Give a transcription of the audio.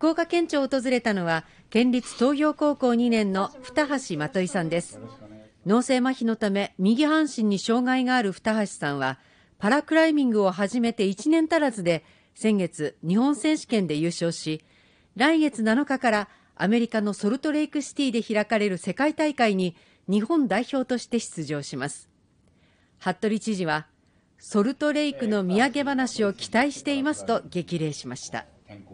福岡県庁を訪れたのは県立東洋高校2年の二橋まといさんです脳性麻痺のため右半身に障害がある二橋さんはパラクライミングを始めて1年足らずで先月日本選手権で優勝し来月7日からアメリカのソルトレイクシティで開かれる世界大会に日本代表として出場します服部知事はソルトレイクの土産話を期待していますと激励しました。